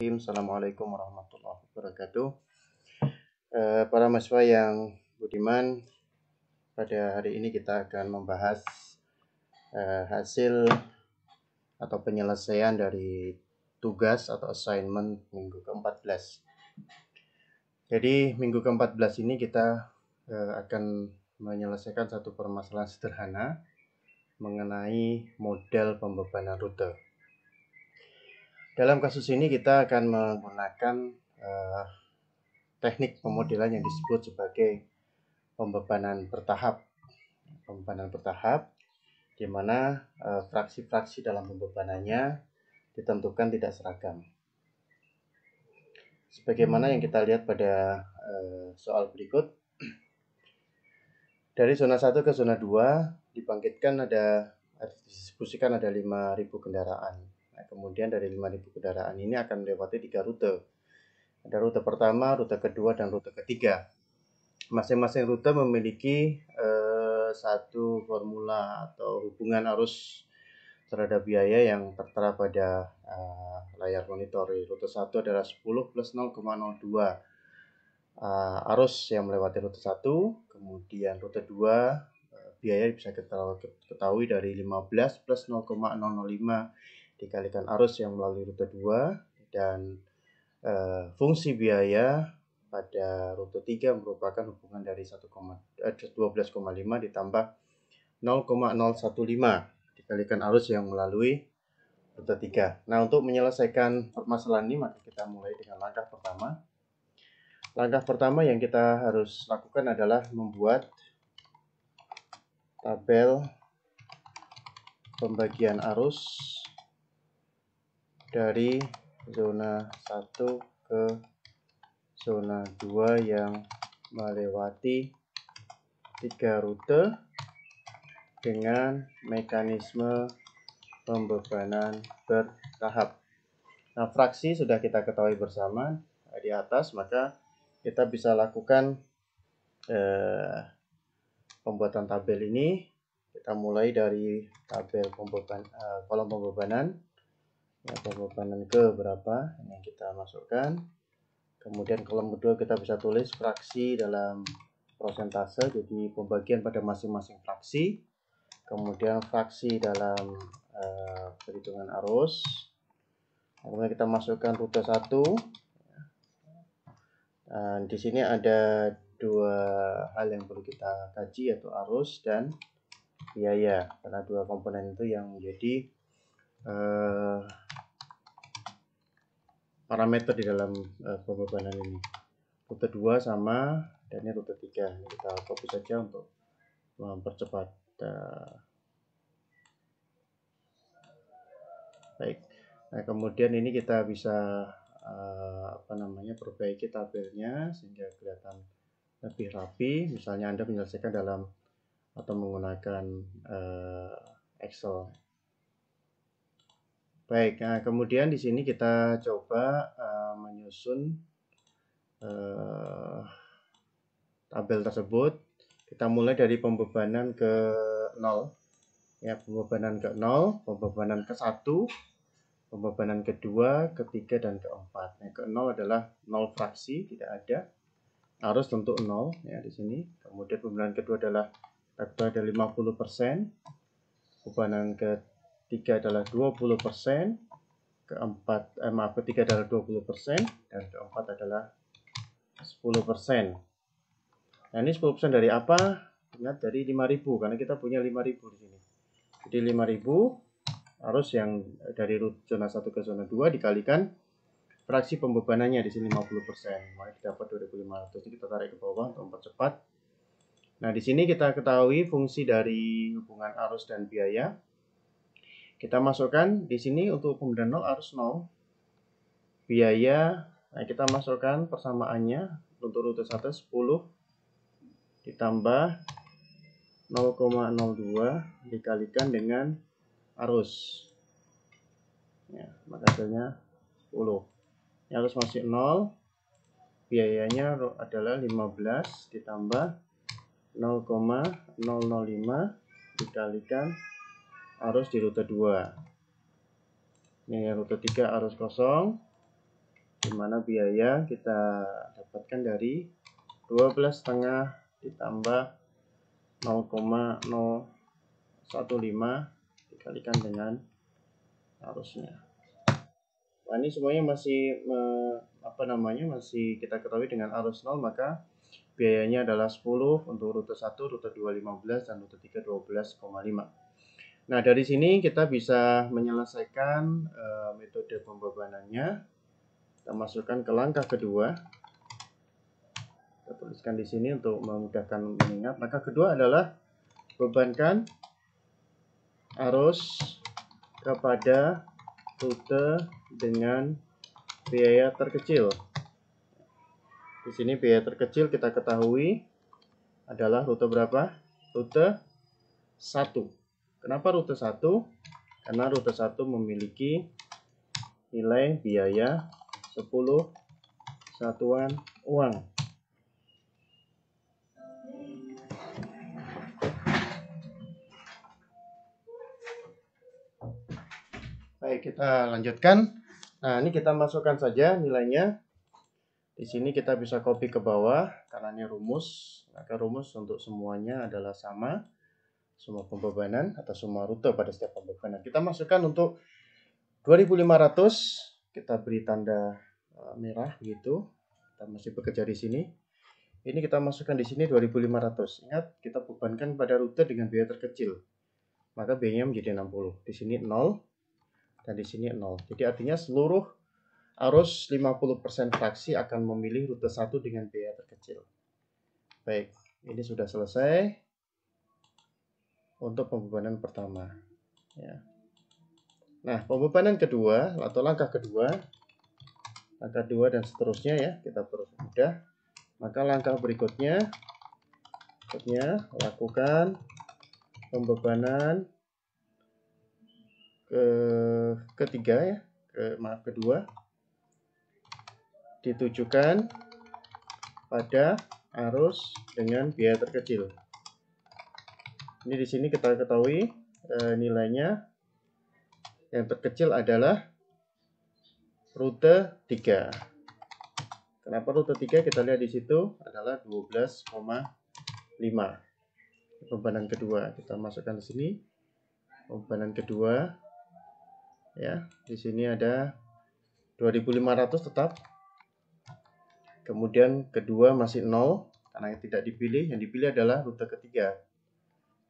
Assalamualaikum warahmatullahi wabarakatuh. Eh, para mahasiswa yang budiman, pada hari ini kita akan membahas eh, hasil atau penyelesaian dari tugas atau assignment minggu ke-14. Jadi minggu ke-14 ini kita eh, akan menyelesaikan satu permasalahan sederhana mengenai model pembebanan rute. Dalam kasus ini kita akan menggunakan uh, teknik pemodelan yang disebut sebagai pembebanan bertahap. Pembebanan bertahap di mana eh, fraksi-fraksi uh, dalam pembebanannya ditentukan tidak seragam. Sebagaimana yang kita lihat pada uh, soal berikut, dari zona 1 ke zona 2 dibangkitkan ada distribusikan ada 5.000 kendaraan Nah, kemudian dari 5.000 kendaraan ini akan melewati tiga rute. Ada rute pertama, rute kedua, dan rute ketiga. Masing-masing rute memiliki eh, satu formula atau hubungan arus terhadap biaya yang tertera pada eh, layar monitor. Rute 1 adalah 10 plus 0,02 uh, eh, arus yang melewati rute 1, kemudian rute 2 uh, eh, biaya bisa kita ketahui dari 15 plus 0,005 dikalikan arus yang melalui rute 2 dan e, fungsi biaya pada rute 3 merupakan hubungan dari 1, eh, 12,5 ditambah 0,015 dikalikan arus yang melalui rute 3. Nah, untuk menyelesaikan permasalahan ini maka kita mulai dengan langkah pertama. Langkah pertama yang kita harus lakukan adalah membuat tabel pembagian arus dari zona 1 ke zona 2 yang melewati tiga rute dengan mekanisme pembebanan bertahap. Nah, fraksi sudah kita ketahui bersama di atas, maka kita bisa lakukan eh, pembuatan tabel ini. Kita mulai dari tabel pembeban, eh, kolom pembebanan ya pembebanan ke berapa ini kita masukkan kemudian kolom kedua kita bisa tulis fraksi dalam prosentase jadi pembagian pada masing-masing fraksi kemudian fraksi dalam uh, perhitungan arus kemudian kita masukkan rute satu. dan di sini ada dua hal yang perlu kita kaji yaitu arus dan biaya karena dua komponen itu yang menjadi Eh, parameter di dalam uh, pembebanan ini rute 2 sama dan ini rute 3 kita copy saja untuk mempercepat uh, baik nah kemudian ini kita bisa uh, apa namanya perbaiki tabelnya sehingga kelihatan lebih rapi misalnya Anda menyelesaikan dalam atau menggunakan uh, Excel Baik, nah kemudian di sini kita coba uh, menyusun uh, tabel tersebut. Kita mulai dari pembebanan ke 0. Ya, pembebanan ke 0, pembebanan ke 1, pembebanan ke 2, ke 3, dan ke 4. Nah, ke 0 adalah 0 fraksi, tidak ada. Arus tentu 0 ya di sini. Kemudian pembebanan kedua adalah kita ada 50%. Pembebanan ke 3 adalah 20 persen, keempat, eh, maaf, ketiga adalah 20 persen, dan keempat adalah 10 persen. Nah, ini 10 persen dari apa? Ingat dari 5000, karena kita punya 5000 di sini. Jadi 5000 harus yang dari zona 1 ke zona 2 dikalikan fraksi pembebanannya di sini 50 persen, kita dapat 2500. Jadi kita tarik ke bawah untuk mempercepat. Nah, di sini kita ketahui fungsi dari hubungan arus dan biaya kita masukkan di sini untuk pemberian 0 harus 0. Biaya, nah kita masukkan persamaannya untuk rute 1 10 ditambah 0,02 dikalikan dengan arus. Ya, maka hasilnya 10. Ini harus masih 0. Biayanya adalah 15 ditambah 0,005 dikalikan arus di rute 2 ini yang rute 3 arus kosong dimana biaya kita dapatkan dari 12 ditambah 0,015 dikalikan dengan arusnya nah ini semuanya masih apa namanya masih kita ketahui dengan arus 0 maka biayanya adalah 10 untuk rute 1, rute 2 15 dan rute 3 12,5. Nah, dari sini kita bisa menyelesaikan e, metode pembebanannya. Kita masukkan ke langkah kedua. Kita tuliskan di sini untuk memudahkan mengingat. Langkah kedua adalah bebankan arus kepada rute dengan biaya terkecil. Di sini biaya terkecil kita ketahui adalah rute berapa? Rute 1. Kenapa rute 1? Karena rute 1 memiliki nilai biaya 10 satuan uang. Baik, kita lanjutkan. Nah, ini kita masukkan saja nilainya. Di sini kita bisa copy ke bawah karena ini rumus. Maka rumus untuk semuanya adalah sama semua pembebanan atau semua rute pada setiap pembebanan. Kita masukkan untuk 2500 kita beri tanda eh, merah gitu. Kita masih bekerja di sini. Ini kita masukkan di sini 2500. Ingat kita bebankan pada rute dengan biaya terkecil. Maka biayanya menjadi 60. Di sini 0 dan di sini 0. Jadi artinya seluruh arus 50% fraksi akan memilih rute 1 dengan biaya terkecil. Baik, ini sudah selesai untuk pembebanan pertama. Ya. Nah, pembebanan kedua atau langkah kedua, langkah dua dan seterusnya ya, kita mudah. Maka langkah berikutnya, berikutnya lakukan pembebanan ke ketiga ya, ke, maaf kedua, ditujukan pada arus dengan biaya terkecil. Ini di sini kita ketahui e, nilainya yang terkecil adalah rute 3. Kenapa rute 3? Kita lihat di situ adalah 12,5. Pembebanan kedua kita masukkan di sini. Pembebanan kedua ya, di sini ada 2500 tetap. Kemudian kedua masih 0 karena yang tidak dipilih, yang dipilih adalah rute ketiga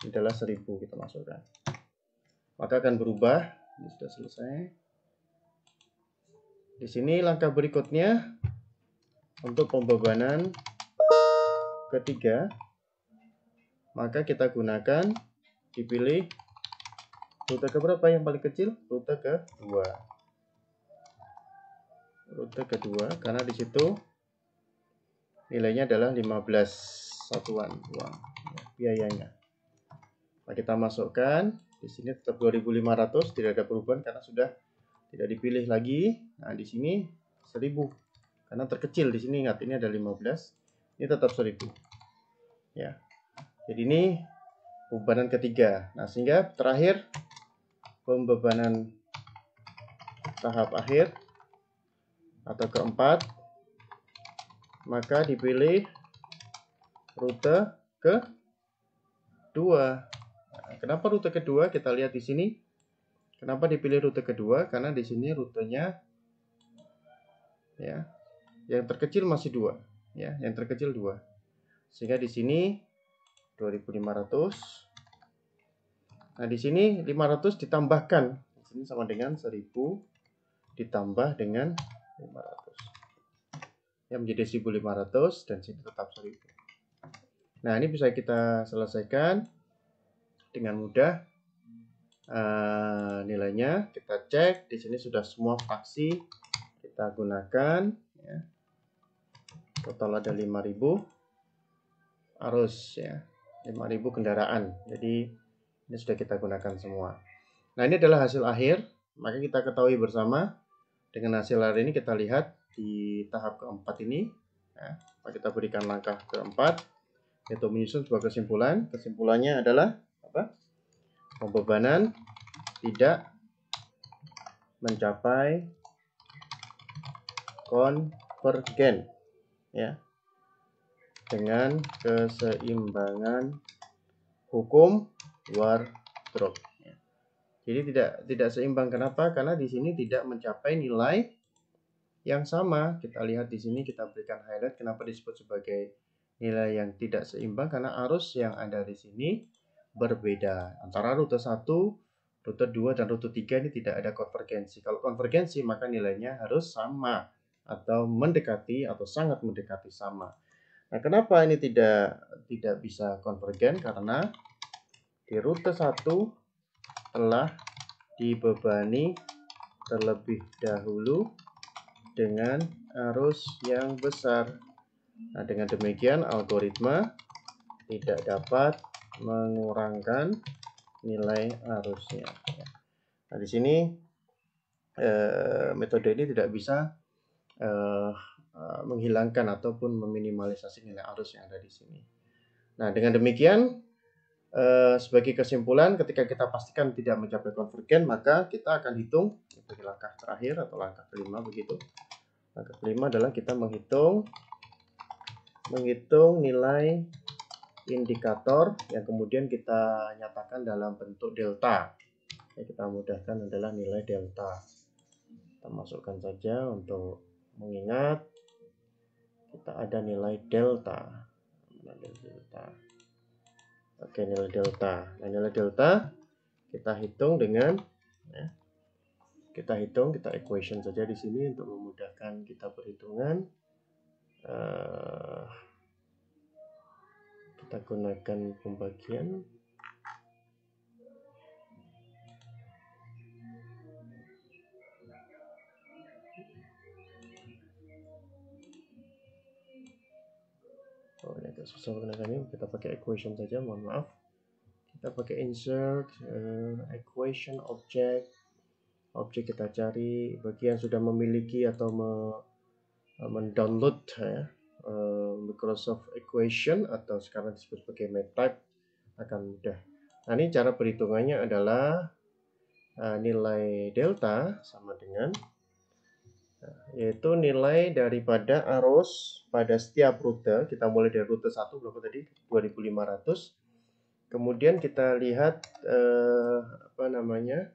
adalah 1000 kita masukkan maka akan berubah ini sudah selesai di sini langkah berikutnya untuk pembebanan ketiga maka kita gunakan dipilih rute ke berapa yang paling kecil rute ke 2 rute kedua karena di situ nilainya adalah 15 satuan uang ya, biayanya Nah, kita masukkan di sini tetap 2500 tidak ada perubahan karena sudah tidak dipilih lagi. Nah, di sini 1000. Karena terkecil di sini ingat ini ada 15. Ini tetap 1000. Ya. Jadi ini pembebanan ketiga. Nah, sehingga terakhir pembebanan tahap akhir atau keempat maka dipilih rute ke 2 Nah, kenapa rute kedua? Kita lihat di sini. Kenapa dipilih rute kedua? Karena di sini rutenya ya. Yang terkecil masih dua, ya, yang terkecil dua. Sehingga di sini 2500. Nah, di sini 500 ditambahkan. Di sini sama dengan 1000 ditambah dengan 500. Yang menjadi 1500 dan sini tetap 1000. Nah, ini bisa kita selesaikan dengan mudah uh, nilainya. Kita cek di sini sudah semua faksi kita gunakan. Ya. Total ada 5.000 arus ya, 5.000 kendaraan. Jadi ini sudah kita gunakan semua. Nah ini adalah hasil akhir. Maka kita ketahui bersama dengan hasil hari ini kita lihat di tahap keempat ini. Ya, kita berikan langkah keempat yaitu menyusun sebuah kesimpulan. Kesimpulannya adalah apa pembebanan tidak mencapai konvergen ya dengan keseimbangan hukum Wardrop. Ya. Jadi tidak tidak seimbang kenapa? Karena di sini tidak mencapai nilai yang sama. Kita lihat di sini kita berikan highlight kenapa disebut sebagai nilai yang tidak seimbang karena arus yang ada di sini berbeda. Antara rute 1, rute 2, dan rute 3 ini tidak ada konvergensi. Kalau konvergensi maka nilainya harus sama atau mendekati atau sangat mendekati sama. Nah, kenapa ini tidak tidak bisa konvergen? Karena di rute 1 telah dibebani terlebih dahulu dengan arus yang besar. Nah, dengan demikian algoritma tidak dapat mengurangkan nilai arusnya. Nah, di sini eh, metode ini tidak bisa eh, eh, menghilangkan ataupun meminimalisasi nilai arus yang ada di sini. Nah, dengan demikian eh, sebagai kesimpulan ketika kita pastikan tidak mencapai konvergen, maka kita akan hitung sebagai langkah terakhir atau langkah kelima begitu. Langkah kelima adalah kita menghitung menghitung nilai indikator yang kemudian kita nyatakan dalam bentuk delta. Yang kita mudahkan adalah nilai delta. Kita masukkan saja untuk mengingat kita ada nilai delta. Nilai delta. Oke, nilai delta. Nah, nilai delta kita hitung dengan ya, kita hitung, kita equation saja di sini untuk memudahkan kita perhitungan. Uh, kita gunakan pembagian oh ini agak susah menggunakannya kita pakai equation saja mohon maaf kita pakai insert uh, equation object objek kita cari bagian sudah memiliki atau me eh, mendownload ya Eh, Microsoft Equation atau sekarang disebut sebagai MATLAB akan mudah. Nah, ini cara perhitungannya adalah uh, nilai delta sama dengan eh, yaitu nilai daripada arus pada setiap rute. Kita mulai dari rute 1 berapa tadi? 2500. Kemudian kita lihat eh, apa namanya?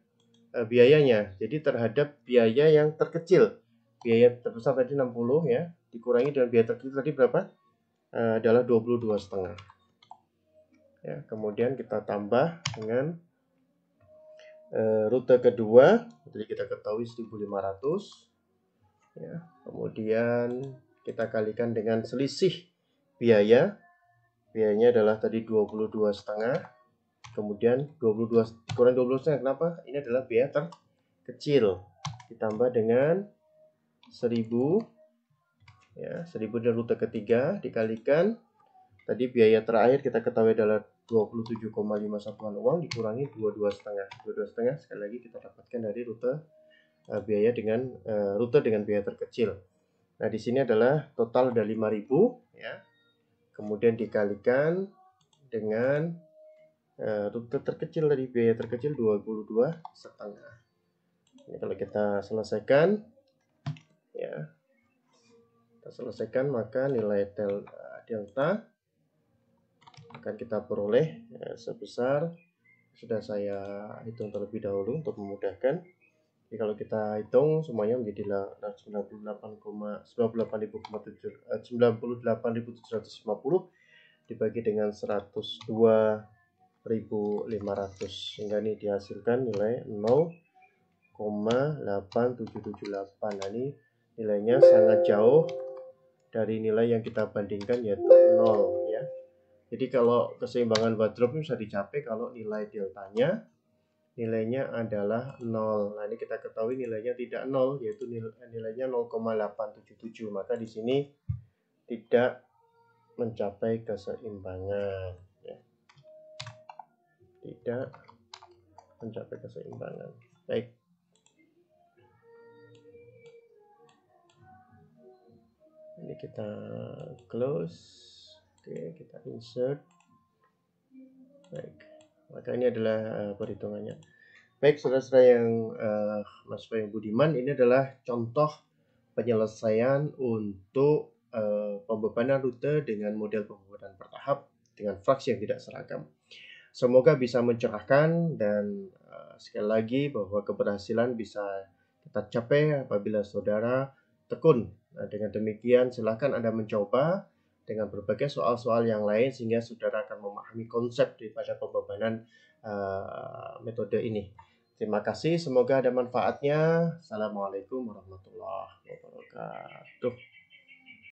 eh, biayanya. Jadi terhadap biaya yang terkecil biaya terbesar tadi 60 ya dikurangi dengan biaya terkecil tadi berapa e, adalah 22 setengah ya kemudian kita tambah dengan e, rute kedua jadi kita ketahui 1500 ya kemudian kita kalikan dengan selisih biaya biayanya adalah tadi 22 setengah kemudian 22 kurang 20 kenapa ini adalah biaya terkecil ditambah dengan 1000 ya 1000 dari rute ketiga dikalikan tadi biaya terakhir kita ketahui adalah 27,5 satuan uang dikurangi 22 setengah 22 setengah sekali lagi kita dapatkan dari rute uh, biaya dengan uh, rute dengan biaya terkecil nah di sini adalah total ada 5000 ya kemudian dikalikan dengan uh, rute terkecil dari biaya terkecil 22 setengah ini kalau kita selesaikan ya kita selesaikan maka nilai del, eh, delta akan kita peroleh ya, sebesar sudah saya hitung terlebih dahulu untuk memudahkan jadi kalau kita hitung semuanya menjadi 98,98.750 dibagi dengan 102.500 sehingga ini dihasilkan nilai 0,8778 nah, ini nilainya sangat jauh dari nilai yang kita bandingkan yaitu 0 ya. Jadi kalau keseimbangan wardrobe bisa dicapai kalau nilai deltanya nilainya adalah 0. Nah, ini kita ketahui nilainya tidak 0 yaitu nilainya 0,877. Maka di sini tidak mencapai keseimbangan ya. Tidak mencapai keseimbangan. Baik. ini kita close oke kita insert baik maka ini adalah uh, perhitungannya baik saudara-saudara yang uh, Mas Bayu Budiman ini adalah contoh penyelesaian untuk uh, pembebanan rute dengan model pembebanan bertahap dengan fraksi yang tidak seragam semoga bisa mencerahkan dan uh, sekali lagi bahwa keberhasilan bisa kita capai apabila saudara tekun Nah, dengan demikian silahkan Anda mencoba dengan berbagai soal-soal yang lain sehingga saudara akan memahami konsep daripada pembebanan uh, metode ini. Terima kasih, semoga ada manfaatnya. Assalamualaikum warahmatullahi wabarakatuh.